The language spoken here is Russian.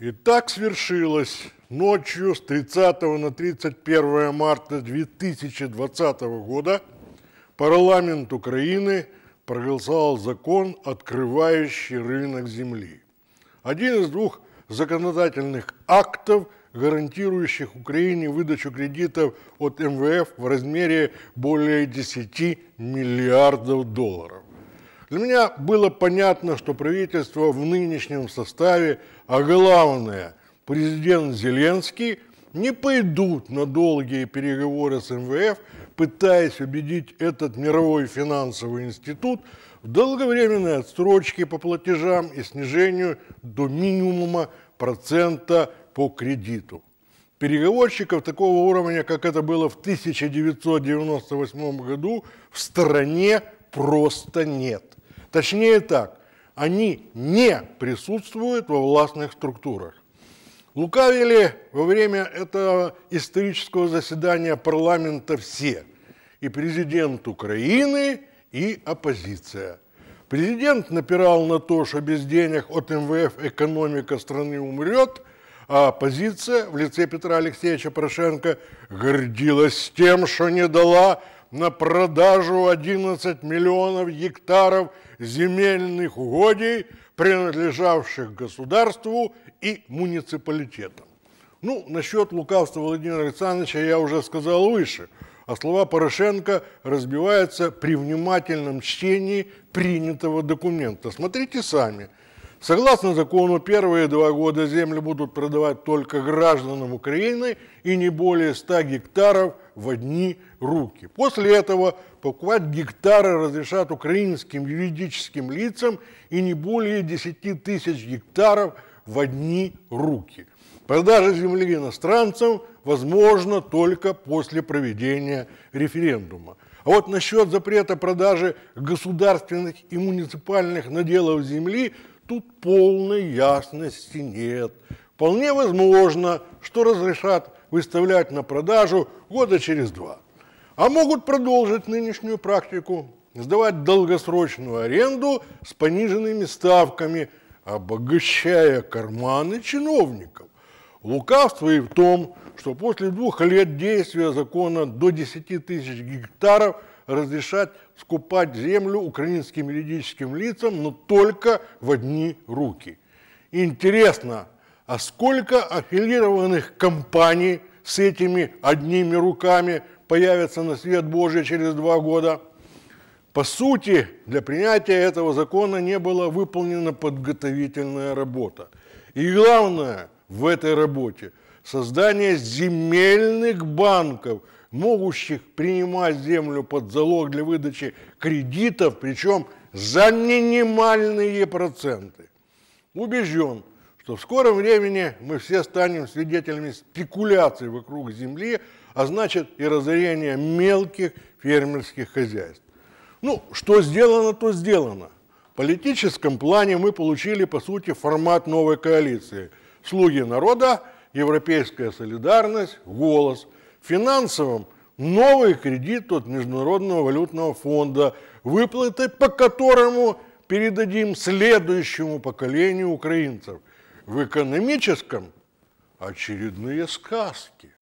И так свершилось ночью с 30 на 31 марта 2020 года парламент Украины проголосовал закон, открывающий рынок земли. Один из двух законодательных актов, гарантирующих Украине выдачу кредитов от МВФ в размере более 10 миллиардов долларов. Для меня было понятно, что правительство в нынешнем составе, а главное, президент Зеленский не пойдут на долгие переговоры с МВФ, пытаясь убедить этот мировой финансовый институт в долговременной отсрочке по платежам и снижению до минимума процента по кредиту. Переговорщиков такого уровня, как это было в 1998 году, в стране просто нет. Точнее так, они не присутствуют во властных структурах. Лукавили во время этого исторического заседания парламента все – и президент Украины, и оппозиция. Президент напирал на то, что без денег от МВФ экономика страны умрет, а оппозиция в лице Петра Алексеевича Порошенко гордилась тем, что не дала на продажу 11 миллионов гектаров земельных угодий, принадлежавших государству и муниципалитетам. Ну, насчет лукавства Владимира Александровича я уже сказал выше, а слова Порошенко разбиваются при внимательном чтении принятого документа. Смотрите сами – Согласно закону, первые два года земли будут продавать только гражданам Украины и не более 100 гектаров в одни руки. После этого покупать гектары разрешат украинским юридическим лицам и не более 10 тысяч гектаров в одни руки. Продажа земли иностранцам возможно только после проведения референдума. А вот насчет запрета продажи государственных и муниципальных наделов земли – тут полной ясности нет. Вполне возможно, что разрешат выставлять на продажу года через два. А могут продолжить нынешнюю практику, сдавать долгосрочную аренду с пониженными ставками, обогащая карманы чиновников. Лукавство и в том, что после двух лет действия закона до 10 тысяч гектаров – разрешать скупать землю украинским юридическим лицам, но только в одни руки. Интересно, а сколько аффилированных компаний с этими одними руками появится на свет Божий через два года? По сути, для принятия этого закона не была выполнена подготовительная работа. И главное в этой работе – создание земельных банков – могущих принимать землю под залог для выдачи кредитов, причем за минимальные проценты. Убежден, что в скором времени мы все станем свидетелями спекуляций вокруг земли, а значит и разорения мелких фермерских хозяйств. Ну, что сделано, то сделано. В политическом плане мы получили, по сути, формат новой коалиции. Слуги народа, европейская солидарность, голос – финансовым новый кредит от Международного валютного фонда, выплаты по которому передадим следующему поколению украинцев. В экономическом очередные сказки.